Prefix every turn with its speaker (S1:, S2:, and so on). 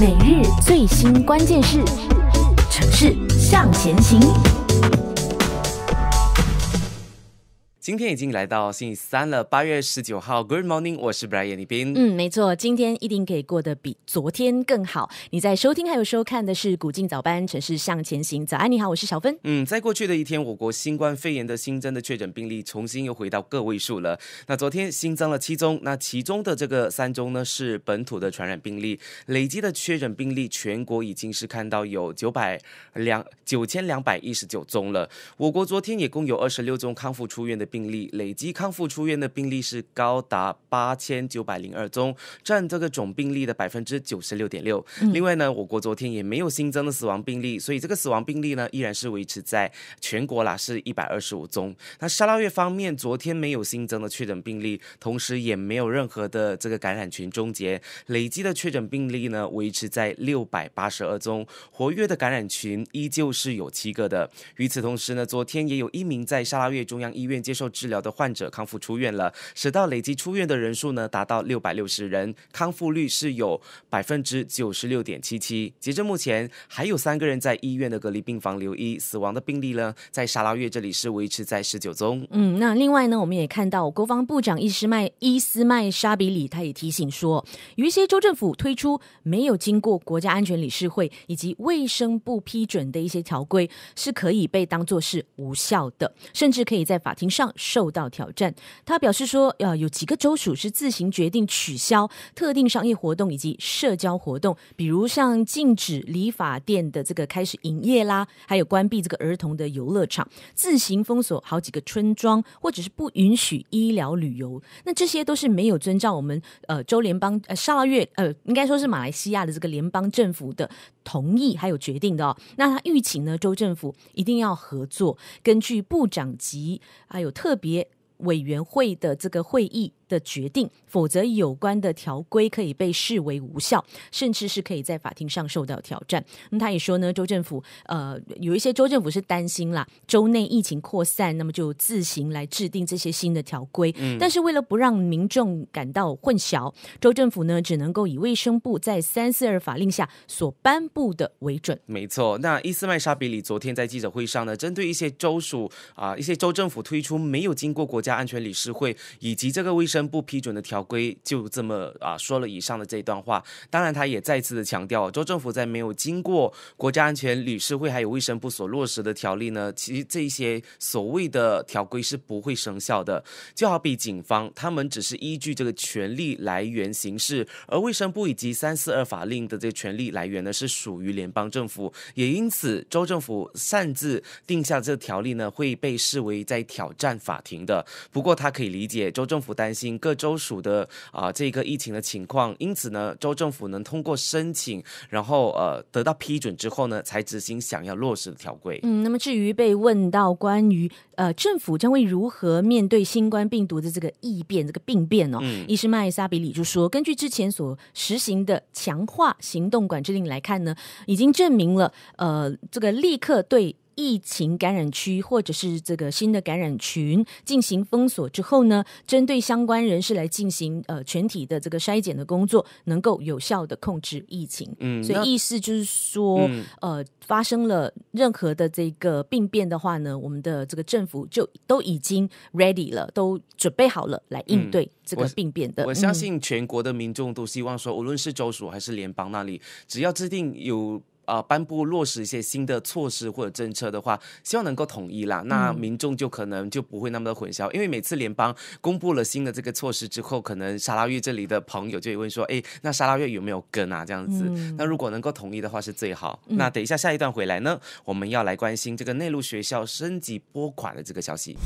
S1: 每日最新关键是城市向前行。
S2: 今天已经来到星期三了，八月十九号，Good morning，我是 Brian 立斌。嗯，
S1: 没错，今天一定可以过得比昨天更好。你在收听还有收看的是《古今早班城市向前行》。早安，你好，我是小芬。
S2: 嗯，在过去的一天，我国新冠肺炎的新增的确诊病例重新又回到个位数了。那昨天新增了七宗，那其中的这个三宗呢是本土的传染病例。累积的确诊病例，全国已经是看到有九百两九千两百一十九宗了。我国昨天也共有二十六宗康复出院的。病例累计康复出院的病例是高达八千九百零二宗，占这个总病例的百分之九十六点六。另外呢，我国昨天也没有新增的死亡病例，所以这个死亡病例呢依然是维持在全国啦，是一百二十五宗。那沙拉越方面，昨天没有新增的确诊病例，同时也没有任何的这个感染群终结，累计的确诊病例呢维持在六百八十二宗，活跃的感染群依旧是有七个的。与此同时呢，昨天也有一名在沙拉越中央医院接受。治疗的患者康复出院了，使到累计出院的人数呢达到六百六十人，康复率是有百分之九十六点七七。截至目前，还有三个人在医院的隔离病房留医，死亡的病例呢，在沙拉月这里是维持在十九宗。
S1: 嗯，那另外呢，我们也看到国防部长伊斯麦伊斯麦沙比里他也提醒说，有一些州政府推出没有经过国家安全理事会以及卫生部批准的一些条规，是可以被当作是无效的，甚至可以在法庭上。受到挑战，他表示说，呃，有几个州属是自行决定取消特定商业活动以及社交活动，比如像禁止理发店的这个开始营业啦，还有关闭这个儿童的游乐场，自行封锁好几个村庄，或者是不允许医疗旅游。那这些都是没有遵照我们呃州联邦呃上个月呃应该说是马来西亚的这个联邦政府的。同意还有决定的哦，那他预请呢？州政府一定要合作，根据部长级还有特别委员会的这个会议。的决定，否则有关的条规可以被视为无效，甚至是可以在法庭上受到挑战。那么他也说呢，州政府呃有一些州政府是担心啦，州内疫情扩散，那么就自行来制定这些新的条
S2: 规。嗯，但是为
S1: 了不让民众感到混淆，州政府呢只能够以卫生部在三四二法令下所颁布的
S2: 为准。没错，那伊斯麦沙比里昨天在记者会上呢，针对一些州属啊一些州政府推出没有经过国家安全理事会以及这个卫生。不批准的条规就这么啊说了以上的这一段话，当然他也再次的强调州政府在没有经过国家安全理事会还有卫生部所落实的条例呢，其实这些所谓的条规是不会生效的。就好比警方，他们只是依据这个权力来源行事，而卫生部以及三四二法令的这权力来源呢是属于联邦政府，也因此州政府擅自定下这条例呢会被视为在挑战法庭的。不过他可以理解州政府担心。各州属的啊这个疫情的情况，因此呢，州政府能通过申请，然后呃得到批准之后呢，才执行想要落实的条规。
S1: 嗯，那么至于被问到关于呃政府将会如何面对新冠病毒的这个异变这个病变呢？嗯，伊是麦萨比里就说，根据之前所实行的强化行动管制令来看呢，已经证明了呃这个立刻对。疫情感染区或者是这个新的感染群进行封锁之后呢，针对相关人士来进行呃全体的这个筛检的工作，能够有效的控制疫情。嗯，所以意思就是说，呃，发生了任何的这个病变的话呢，我们的这个政府就都已经 ready 了，都准备好了来应对这个病变的。我相信
S2: 全国的民众都希望说，无论是州属还是联邦那里，只要制定有。啊，颁布落实一些新的措施或者政策的话，希望能够统一啦，那民众就可能就不会那么的混淆。因为每次联邦公布了新的这个措施之后，可能沙拉月这里的朋友就会问说：“哎，那沙拉月有没有跟啊？”这样子。那如果能够统一的话是最好。那等一下下一段回来呢，我们要来关心这个内陆学校升级拨款的这个消息。